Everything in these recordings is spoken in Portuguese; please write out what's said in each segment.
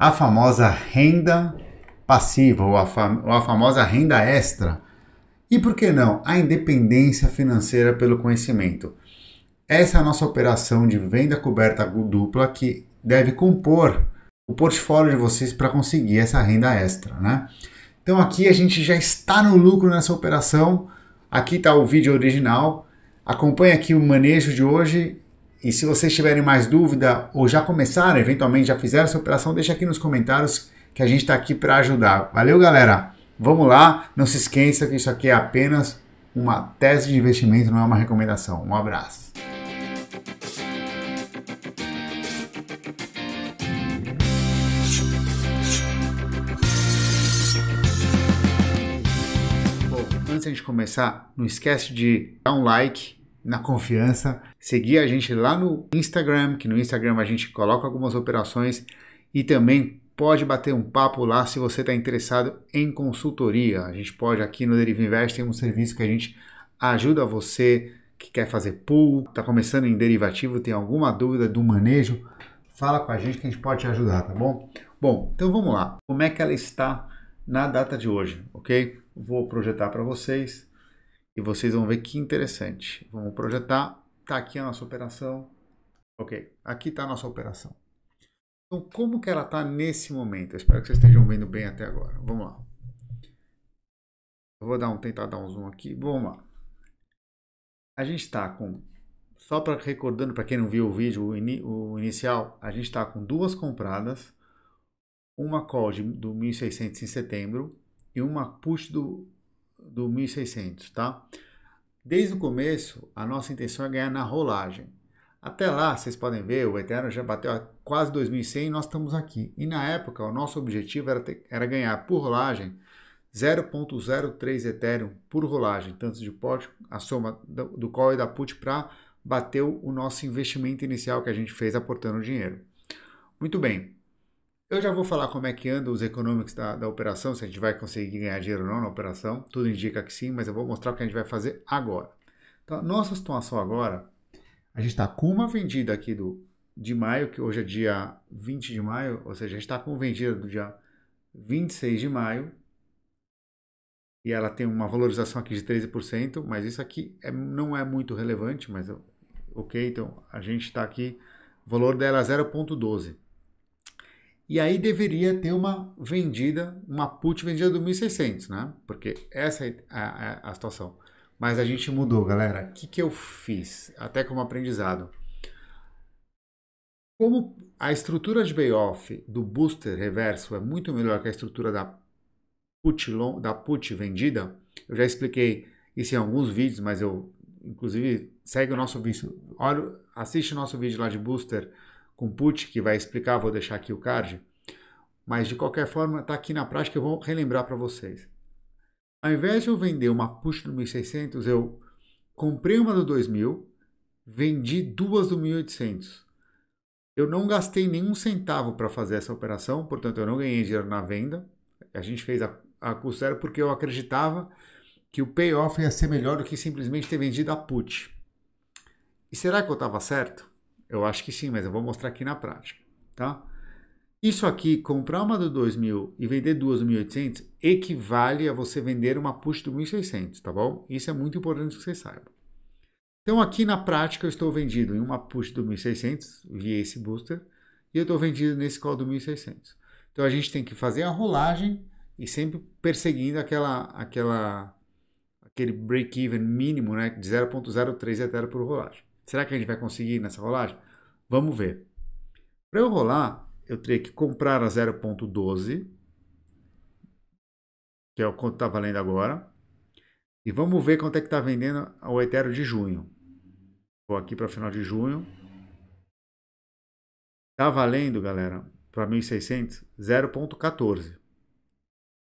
a famosa renda passiva ou a, fam ou a famosa renda extra. E por que não? A independência financeira pelo conhecimento. Essa é a nossa operação de venda coberta dupla que deve compor o portfólio de vocês para conseguir essa renda extra, né? Então aqui a gente já está no lucro nessa operação. Aqui está o vídeo original. Acompanhe aqui o manejo de hoje e se vocês tiverem mais dúvida ou já começaram, eventualmente já fizeram essa operação, deixa aqui nos comentários que a gente está aqui para ajudar. Valeu, galera! Vamos lá, não se esqueça que isso aqui é apenas uma tese de investimento, não é uma recomendação. Um abraço! Bom, antes de começar, não esquece de dar um like na confiança, seguir a gente lá no Instagram, que no Instagram a gente coloca algumas operações e também pode bater um papo lá se você está interessado em consultoria. A gente pode aqui no Deriv Invest tem um serviço que a gente ajuda você que quer fazer pool, está começando em derivativo, tem alguma dúvida do manejo, fala com a gente que a gente pode te ajudar, tá bom? Bom, então vamos lá. Como é que ela está na data de hoje, ok? Vou projetar para vocês e vocês vão ver que interessante. Vamos projetar. Está aqui a nossa operação. Ok, aqui está a nossa operação. Então, como que ela está nesse momento? Eu espero que vocês estejam vendo bem até agora. Vamos lá. Eu vou dar um, tentar dar um zoom aqui. Vamos lá. A gente está com, só para recordando para quem não viu o vídeo o, in, o inicial, a gente está com duas compradas, uma call de, do 1600 em setembro e uma push do do 1600, tá? Desde o começo, a nossa intenção é ganhar na rolagem. Até lá, vocês podem ver, o Ethereum já bateu quase 2100 e nós estamos aqui. E na época, o nosso objetivo era, ter, era ganhar por rolagem 0.03 Ethereum por rolagem, tanto de pot, a soma do, do call e da put para bater o nosso investimento inicial que a gente fez aportando dinheiro. Muito bem, eu já vou falar como é que anda os economics da, da operação, se a gente vai conseguir ganhar dinheiro ou não na operação. Tudo indica que sim, mas eu vou mostrar o que a gente vai fazer agora. Então, nossa situação agora, a gente está com uma vendida aqui do, de maio, que hoje é dia 20 de maio, ou seja, a gente está com vendida do dia 26 de maio, e ela tem uma valorização aqui de 13%, mas isso aqui é, não é muito relevante, mas ok, então a gente está aqui, o valor dela é 0,12%. E aí deveria ter uma vendida, uma put vendida do 1.600, né? Porque essa é a, a, a situação. Mas a gente mudou, galera. O que, que eu fiz? Até como aprendizado. Como a estrutura de payoff do booster reverso é muito melhor que a estrutura da put, long, da put vendida, eu já expliquei isso em alguns vídeos, mas eu, inclusive, segue o nosso vídeo. Olha, assiste o nosso vídeo lá de booster com put que vai explicar, vou deixar aqui o card. Mas de qualquer forma, está aqui na prática, eu vou relembrar para vocês. Ao invés de eu vender uma put do 1600, eu comprei uma do 2000, vendi duas do 1800. Eu não gastei nenhum centavo para fazer essa operação, portanto eu não ganhei dinheiro na venda. A gente fez a, a custo zero porque eu acreditava que o payoff ia ser melhor do que simplesmente ter vendido a put. E será que eu estava certo? Eu acho que sim, mas eu vou mostrar aqui na prática, tá? Isso aqui, comprar uma do 2.000 e vender duas do 1.800, equivale a você vender uma push do 1.600, tá bom? Isso é muito importante que você saiba. Então aqui na prática eu estou vendido em uma push do 1.600, via esse booster, e eu estou vendido nesse call do 1.600. Então a gente tem que fazer a rolagem e sempre perseguindo aquela, aquela, aquele break-even mínimo né, de 0.03 etérea por rolagem. Será que a gente vai conseguir nessa rolagem? Vamos ver. Para eu rolar, eu teria que comprar a 0.12, que é o quanto está valendo agora. E vamos ver quanto é que está vendendo o Ethereum de junho. Vou aqui para final de junho. Está valendo, galera, para 1.600, 0.14.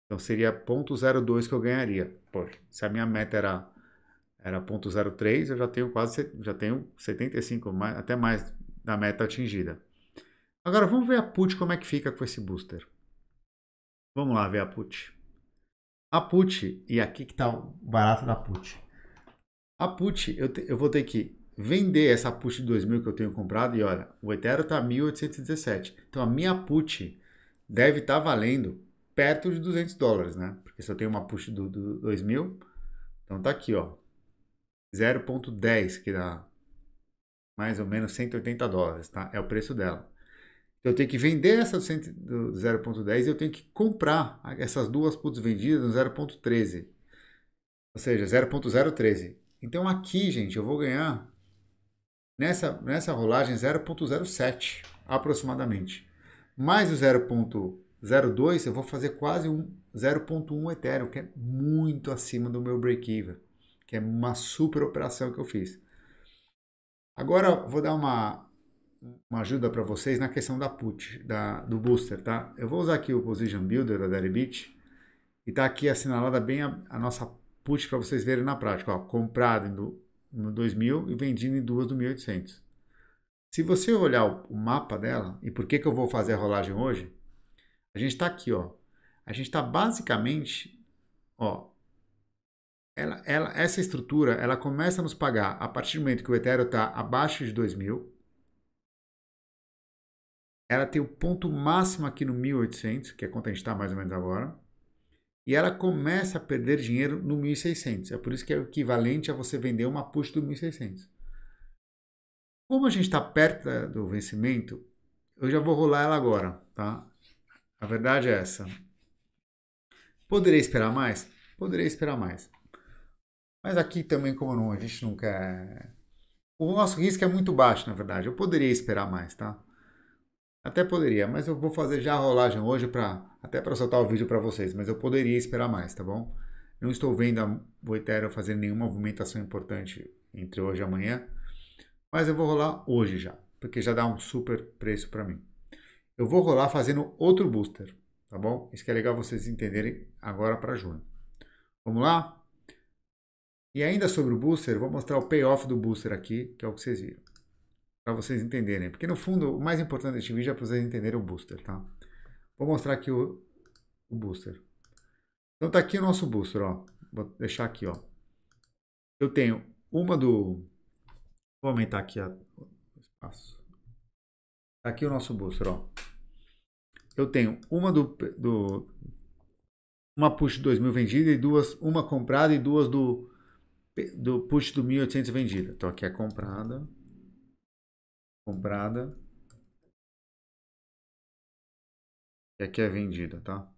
Então seria 0.02 que eu ganharia. Poxa, se a minha meta era era 0.03, eu já tenho quase já tenho 75, mais, até mais da meta atingida. Agora vamos ver a put como é que fica com esse booster. Vamos lá ver a put. A put, e aqui que está o barato da put. A put, eu, te, eu vou ter que vender essa put de 2000 que eu tenho comprado e olha, o Ethereum está 1817. Então a minha put deve estar tá valendo perto de 200 dólares, né? Porque se eu tenho uma put do, do 2000, então tá aqui, ó, 0.10, que dá mais ou menos 180 dólares, tá? É o preço dela. Então, eu tenho que vender essa do 0.10 e eu tenho que comprar essas duas puts vendidas no 0.13. Ou seja, 0.013. Então aqui, gente, eu vou ganhar nessa, nessa rolagem 0.07 aproximadamente. Mais o 0.02, eu vou fazer quase um 0.1 Ethereum, que é muito acima do meu break-even que é uma super operação que eu fiz. Agora vou dar uma, uma ajuda para vocês na questão da put, da, do booster, tá? Eu vou usar aqui o Position Builder da Deribit e está aqui assinalada bem a, a nossa put para vocês verem na prática, ó, comprado no, no 2000 e vendido em duas do 1800. Se você olhar o, o mapa dela e por que que eu vou fazer a rolagem hoje, a gente está aqui, ó. A gente está basicamente, ó, ela, ela, essa estrutura ela começa a nos pagar a partir do momento que o Ethereum está abaixo de 2.000. Ela tem o ponto máximo aqui no 1.800, que é quanto a gente está mais ou menos agora. E ela começa a perder dinheiro no 1.600. É por isso que é o equivalente a você vender uma push do 1.600. Como a gente está perto do vencimento, eu já vou rolar ela agora, tá? A verdade é essa. Poderia esperar mais? Poderia esperar mais. Mas aqui também, como não, a gente nunca. É, o nosso risco é muito baixo, na verdade. Eu poderia esperar mais, tá? Até poderia, mas eu vou fazer já a rolagem hoje para até para soltar o vídeo para vocês, mas eu poderia esperar mais, tá bom? Não estou vendo a, o Ethereum fazer nenhuma movimentação importante entre hoje e amanhã, mas eu vou rolar hoje já, porque já dá um super preço para mim. Eu vou rolar fazendo outro booster, tá bom? Isso que é legal vocês entenderem agora para junho. Vamos lá? E ainda sobre o booster, vou mostrar o payoff do booster aqui, que é o que vocês viram. Para vocês entenderem. Porque no fundo, o mais importante deste vídeo é para vocês entenderem o booster, tá? Vou mostrar aqui o, o booster. Então tá aqui o nosso booster, ó. Vou deixar aqui, ó. Eu tenho uma do... Vou aumentar aqui a... o espaço. Tá aqui o nosso booster, ó. Eu tenho uma do... do uma push 2000 vendida e duas... Uma comprada e duas do do push do 1800 vendida. Então aqui é comprada. Comprada. E aqui é vendida, tá?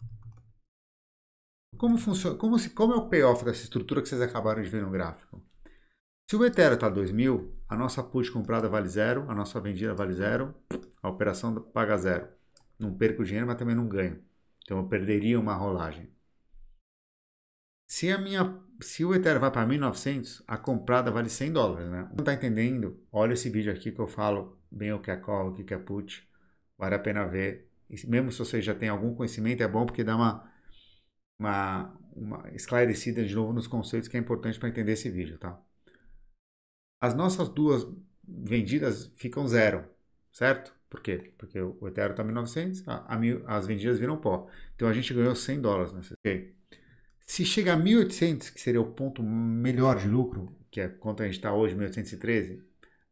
Como funciona? Como, se, como é o payoff dessa estrutura que vocês acabaram de ver no gráfico? Se o Ethereum está 2000, a nossa push comprada vale zero, a nossa vendida vale zero, a operação paga zero. Não perco dinheiro, mas também não ganho. Então eu perderia uma rolagem. Se a minha se o Ethereum vai para 1900, a comprada vale 100 dólares, né? Não tá entendendo? Olha esse vídeo aqui que eu falo bem o que é call, o que é put. Vale a pena ver. E mesmo se você já tem algum conhecimento, é bom porque dá uma, uma, uma esclarecida de novo nos conceitos que é importante para entender esse vídeo, tá? As nossas duas vendidas ficam zero, certo? Por quê? Porque o Ethereum está 1900, a, a as vendidas viram pó. Então a gente ganhou 100 dólares Né? OK? Se chega a 1.800, que seria o ponto melhor de lucro, que é quanto a gente está hoje, 1.813,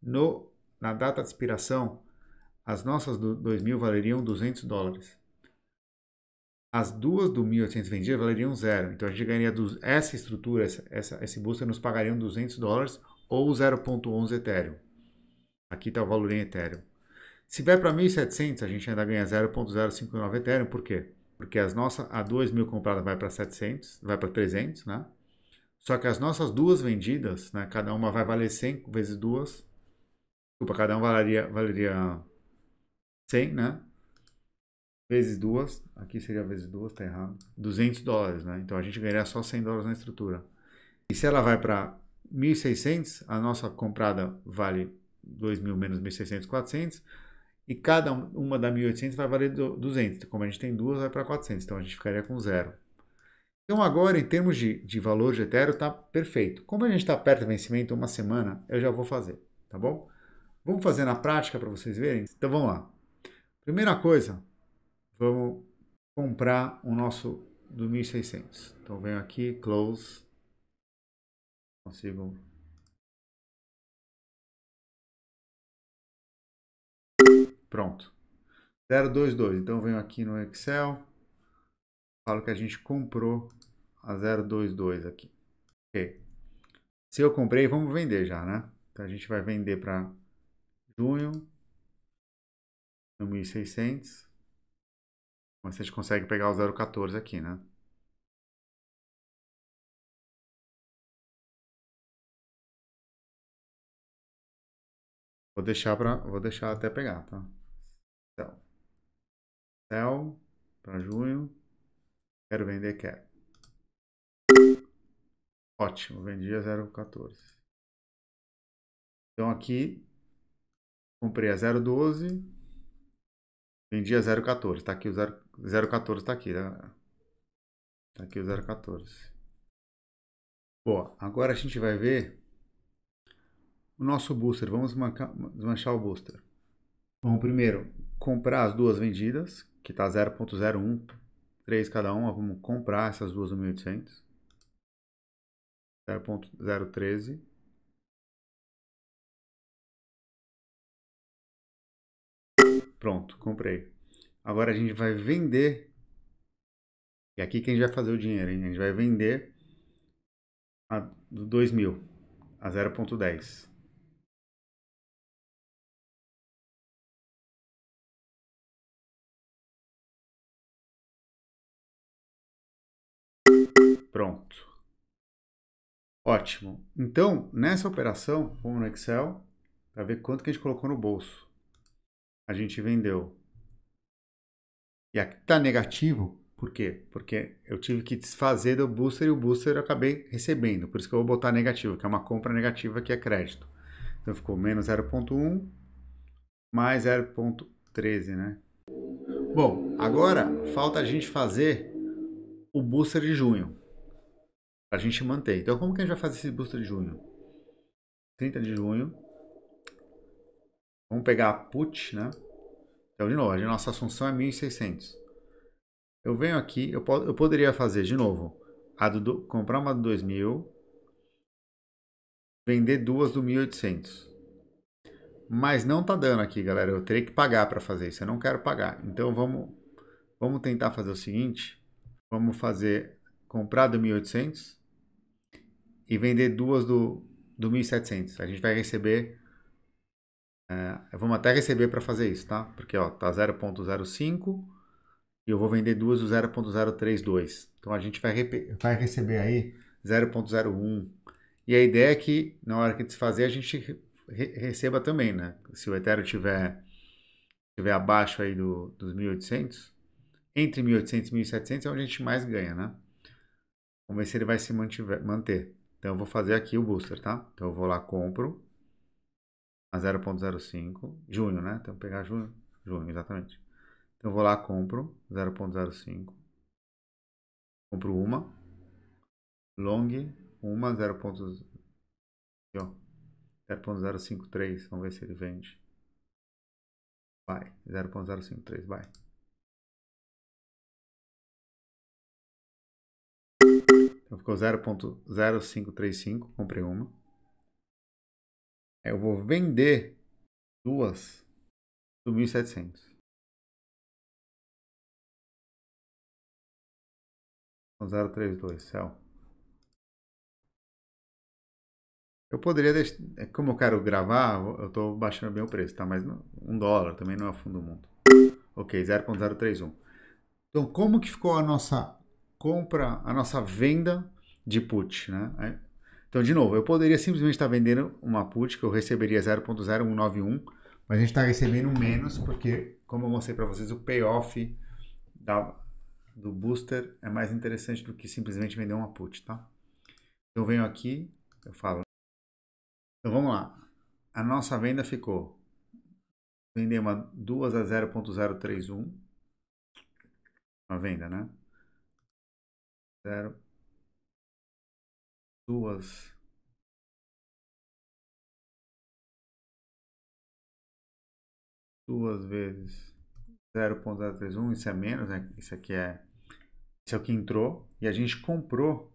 no, na data de expiração, as nossas do 2.000 valeriam 200 dólares. As duas do 1.800 vendidas valeriam zero. Então a gente ganharia dos essa estrutura, essa, essa, esse booster nos pagariam 200 dólares ou 0.11 Ethereum. Aqui está o valor em Ethereum. Se vier para 1.700, a gente ainda ganha 0.059 Ethereum. Por quê? porque as nossas a 2 mil comprada vai para 700, vai para 300, né? Só que as nossas duas vendidas, né, cada uma vai valer 100 vezes duas. Desculpa, cada uma valeria, valeria 100, né? Vezes duas, aqui seria vezes duas, tá errado. 200 dólares, né? Então a gente ganharia só 100 dólares na estrutura. E se ela vai para 1.600, a nossa comprada vale 2.000 menos 1.600, 400. E cada uma da 1.800 vai valer 200. Como a gente tem duas, vai para 400. Então, a gente ficaria com zero. Então, agora, em termos de, de valor de Ethereum, está perfeito. Como a gente está perto do vencimento, uma semana, eu já vou fazer, tá bom? Vamos fazer na prática para vocês verem? Então, vamos lá. Primeira coisa, vamos comprar o nosso do 1.600. Então, venho aqui, close. Consigo Pronto. 022. Então eu venho aqui no Excel, falo que a gente comprou a 022 aqui. Ok. Se eu comprei, vamos vender já, né? Então a gente vai vender para junho, no 1600. Mas a gente consegue pegar o 014 aqui, né? Vou deixar para, vou deixar até pegar, tá? Então, sell para junho. Quero vender, quero. Ótimo, vendi a 0,14. Então aqui, comprei a 0,12, vendi a 0,14. Tá aqui o 0,14, tá aqui, né? Tá aqui o 0,14. Bom, agora a gente vai ver o nosso booster. Vamos desmanchar o booster. Bom, primeiro, comprar as duas vendidas, que está 0.013 cada uma, vamos comprar essas duas 1.800. 0.013. Pronto, comprei. Agora a gente vai vender. E aqui que a gente vai fazer o dinheiro, hein? A gente vai vender a 2000 a 0.10. Pronto. Ótimo. Então, nessa operação, vamos no Excel para ver quanto que a gente colocou no bolso. A gente vendeu. E aqui está negativo, por quê? Porque eu tive que desfazer do booster e o booster eu acabei recebendo. Por isso que eu vou botar negativo, que é uma compra negativa que é crédito. Então ficou menos 0.1 mais 0.13, né? Bom, agora falta a gente fazer o booster de junho. a gente manter. Então como que a gente vai fazer esse booster de junho? 30 de junho. Vamos pegar a put, né? Então, de novo, a nossa assunção é 1.600. Eu venho aqui, eu, eu poderia fazer, de novo, a do, comprar uma do 2.000, vender duas do 1.800. Mas não tá dando aqui, galera. Eu terei que pagar para fazer isso. Eu não quero pagar. Então, vamos, vamos tentar fazer o seguinte. Vamos fazer comprar do 1800 e vender duas do, do 1700. A gente vai receber, é, vamos até receber para fazer isso, tá? Porque ó, tá 0.05 e eu vou vender duas do 0.032. Então a gente vai, vai receber aí 0.01. E a ideia é que na hora que desfazer a gente re receba também, né? Se o Ethereum tiver, tiver abaixo aí do, dos 1800, entre 1.800 e 1.700 é onde a gente mais ganha, né? Vamos ver se ele vai se mantiver, manter. Então, eu vou fazer aqui o booster, tá? Então, eu vou lá, compro a 0.05, junho, né? Então, pegar junho, junho, exatamente. Então, eu vou lá, compro 0.05, compro uma, long, uma, 0.053, vamos ver se ele vende. Vai, 0.053, vai. Então ficou 0.0535, comprei uma. Eu vou vender duas do 1700. Então, 032, céu. Eu poderia deixar. É, como eu quero gravar, eu estou baixando bem o preço, tá? Mas um dólar também não é o fundo do mundo. Ok, 0.031. Então, como que ficou a nossa compra, a nossa venda de put. Né? Então, de novo, eu poderia simplesmente estar vendendo uma put que eu receberia 0.0191, mas a gente está recebendo menos porque, como eu mostrei para vocês, o payoff da, do booster é mais interessante do que simplesmente vender uma put. Tá? Eu venho aqui, eu falo. Então vamos lá. A nossa venda ficou. Vendemos duas a 0.031. Uma venda, né? zero, duas, duas vezes 0.031, isso é menos, né? Isso aqui é, isso é o que entrou e a gente comprou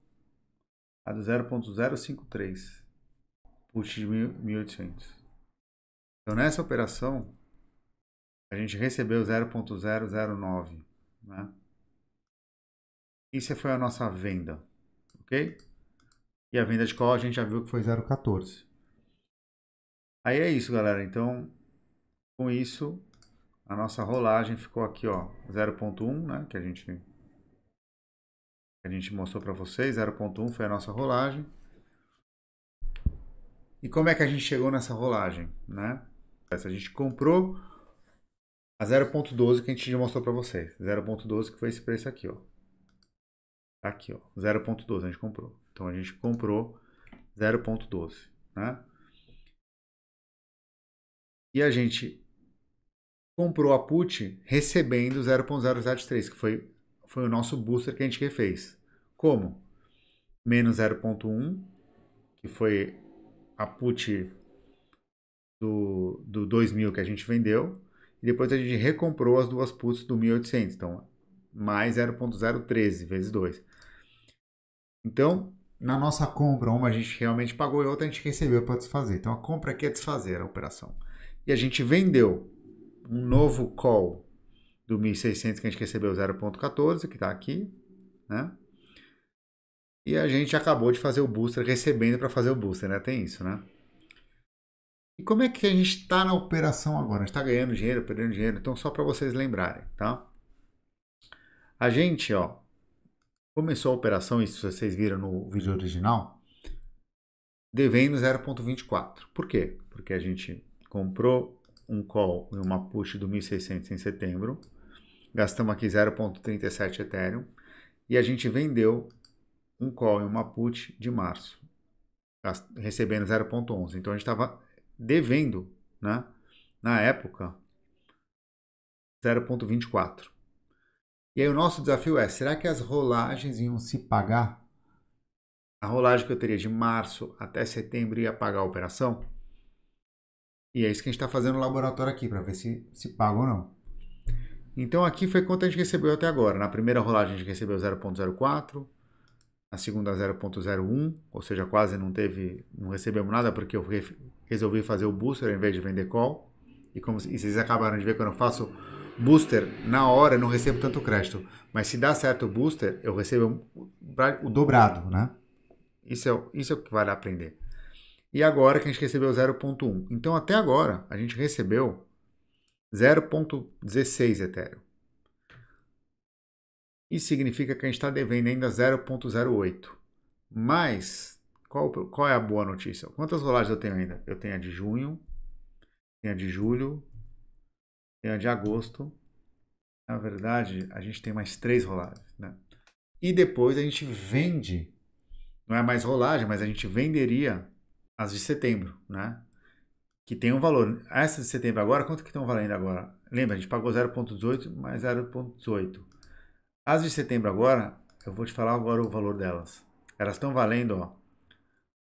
a do 0.053 put de 1800. Então nessa operação a gente recebeu 0.009, né? Isso foi a nossa venda, ok? E a venda de call a gente já viu que foi 0,14. Aí é isso, galera. Então, com isso, a nossa rolagem ficou aqui, ó, 0.1, né, que a gente que a gente mostrou para vocês, 0.1 foi a nossa rolagem. E como é que a gente chegou nessa rolagem, né? Essa a gente comprou a 0.12 que a gente já mostrou para vocês, 0.12 que foi esse preço aqui, ó. Tá aqui, ó, 0.12 a gente comprou. Então a gente comprou 0.12, né? E a gente comprou a put recebendo 0.073, que foi, foi o nosso booster que a gente refez. Como? Menos 0.1, que foi a put do, do 2000 que a gente vendeu, e depois a gente recomprou as duas puts do 1800. Então, mais 0.013 vezes 2. Então, na nossa compra, uma a gente realmente pagou e outra a gente recebeu para desfazer. Então, a compra aqui é desfazer a operação. E a gente vendeu um novo call do 1.600 que a gente recebeu 0.14, que está aqui, né? E a gente acabou de fazer o booster, recebendo para fazer o booster, né? Tem isso, né? E como é que a gente está na operação agora? A gente está ganhando dinheiro, perdendo dinheiro? Então, só para vocês lembrarem, tá? A gente, ó, começou a operação, isso vocês viram no vídeo original, devendo 0,24. Por quê? Porque a gente comprou um call e uma push do 1.600 em setembro, gastamos aqui 0,37 Ethereum e a gente vendeu um call e uma put de março, recebendo 0,11. Então a gente estava devendo, né, na época, 0,24. E aí o nosso desafio é, será que as rolagens iam se pagar? A rolagem que eu teria de março até setembro ia pagar a operação? E é isso que a gente está fazendo no laboratório aqui, para ver se se paga ou não. Então aqui foi quanto a gente recebeu até agora. Na primeira rolagem a gente recebeu 0.04, na segunda 0.01, ou seja, quase não teve, não recebemos nada porque eu resolvi fazer o booster ao invés de vender call. E como e vocês acabaram de ver quando eu faço Booster, na hora, eu não recebo tanto crédito. Mas se dá certo o booster, eu recebo o dobrado, né? Isso é, isso é o que vale aprender. E agora que a gente recebeu 0.1. Então, até agora, a gente recebeu 0.16 Ethereum. Isso significa que a gente está devendo ainda 0.08. Mas, qual, qual é a boa notícia? Quantas rolagens eu tenho ainda? Eu tenho a de junho, tenho a de julho, tem é, a de agosto. Na verdade, a gente tem mais três rolagens, né? E depois a gente vende, não é mais rolagem, mas a gente venderia as de setembro, né? Que tem um valor. essas de setembro agora, quanto que estão valendo agora? Lembra, a gente pagou 0,18 mais 0,18. As de setembro agora, eu vou te falar agora o valor delas. Elas estão valendo, ó.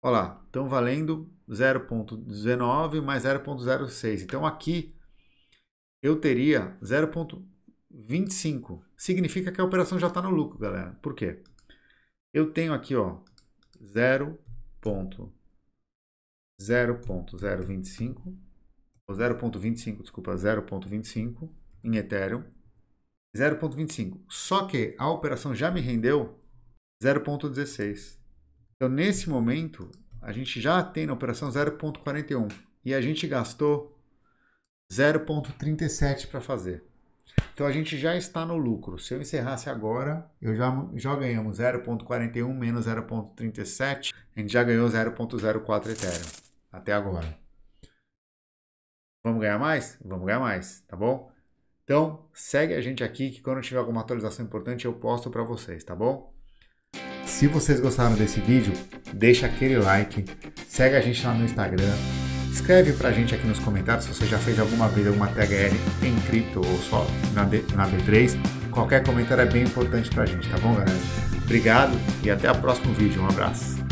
Olha lá, estão valendo 0,19 mais 0,06. Então aqui eu teria 0,25. Significa que a operação já está no lucro, galera. Por quê? Eu tenho aqui, ó, 0.025, ou 0.25, desculpa, 0.25 em Ethereum, 0.25. Só que a operação já me rendeu 0.16. Então, nesse momento, a gente já tem na operação 0.41 e a gente gastou 0,37 para fazer. Então a gente já está no lucro. Se eu encerrasse agora, eu já, já ganhamos 0,41 menos 0,37. A gente já ganhou 0,04 Ethereum até agora. Vamos ganhar mais? Vamos ganhar mais, tá bom? Então segue a gente aqui que quando tiver alguma atualização importante eu posto para vocês, tá bom? Se vocês gostaram desse vídeo, deixa aquele like, segue a gente lá no Instagram Escreve pra gente aqui nos comentários se você já fez alguma vez alguma THL em cripto ou só na, na B3. Qualquer comentário é bem importante pra gente, tá bom, galera? Obrigado e até o próximo vídeo. Um abraço.